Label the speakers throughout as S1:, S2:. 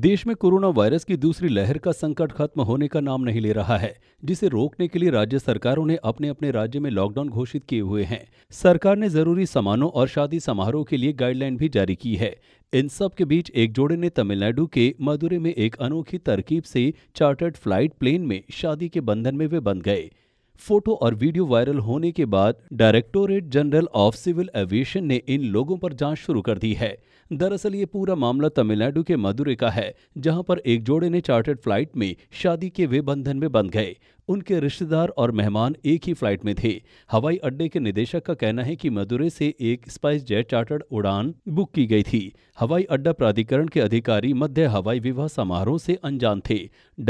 S1: देश में corona virus की दूसरी लहर का संकट खत्म होने का नाम नहीं ले रहा है जिसे रोकने के लिए राज्य सरकारों ने अपने अपने राज्य में लॉकडाउन घोषित किए हुए हैं सरकार ने जरूरी सामानों और शादी समारोह के लिए गाइडलाइन भी जारी की है इन सब के बीच एक जोड़े ने तमिलनाडु के मदुरे में एक अनोखी तरकीब से चार्टर्ड फ्लाइट प्लेन में शादी के बंधन में वे बंध गए फोटो और वीडियो वायरल होने के बाद directorate general of civil aviation ने इन लोगों पर जांच शुरू कर दी है दरअसल ये पूरा मामला तमिलनाडु के मदुरे का है जहां पर एक जोड़े ने चार्टर्ड फ्लाइट में शादी के वे बंधन में बंध गए उनके रिश्तेदार और मेहमान एक ही फ्लाइट में थे हवाई अड्डे के निदेशक का कहना है कि मदुरै से एक स्पाइस जेट चार्टर्ड उड़ान बुक की गई थी हवाई अड्डा प्राधिकरण के अधिकारी मध्य हवाई विवाह समारोह से अनजान थे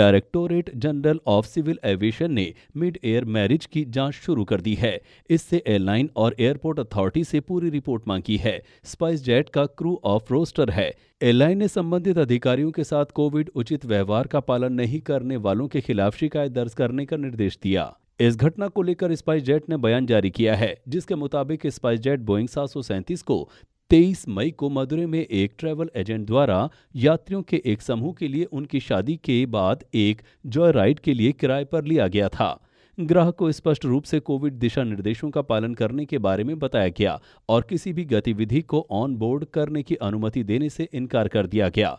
S1: directorate general of civil aviation ने मिड एयर मैरिज की जांच शुरू कर दी है इससे एयरलाइन और एयरपोर्ट अथॉरिटी से पूरी रिपोर्ट मांगी है स्पाइस जेट का क्रू ऑफ रोस्टर है एयरलाइन ने संबंधित अधिकारियों के साथ कोविड उचित व्यवहार का पालन नहीं करने वालों के खिलाफ शिकायत दर्ज करने का निर्देश दिया इस घटना को लेकर स्पाइस जेट ने बयान जारी किया है जिसके मुताबिक स्पाइस जेट बोइंग सात को 23 मई को मदुरई में एक ट्रैवल एजेंट द्वारा यात्रियों के एक समूह के लिए उनकी शादी के बाद एक जॉय राइड के लिए किराए पर लिया गया था ग्राहक को स्पष्ट रूप से कोविड दिशा निर्देशों का पालन करने के बारे में बताया गया और किसी भी गतिविधि को ऑन बोर्ड करने की अनुमति देने से इनकार कर दिया गया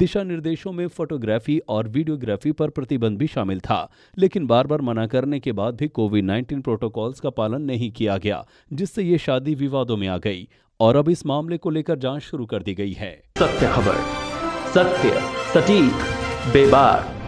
S1: दिशा निर्देशों में फोटोग्राफी और वीडियोग्राफी पर प्रतिबंध भी शामिल था लेकिन बार बार मना करने के बाद भी कोविड 19 प्रोटोकॉल्स का पालन नहीं किया गया जिससे ये शादी विवादों में आ गई और अब इस मामले को लेकर जांच शुरू कर दी गई है सत्य खबर सत्य सटीक बेबार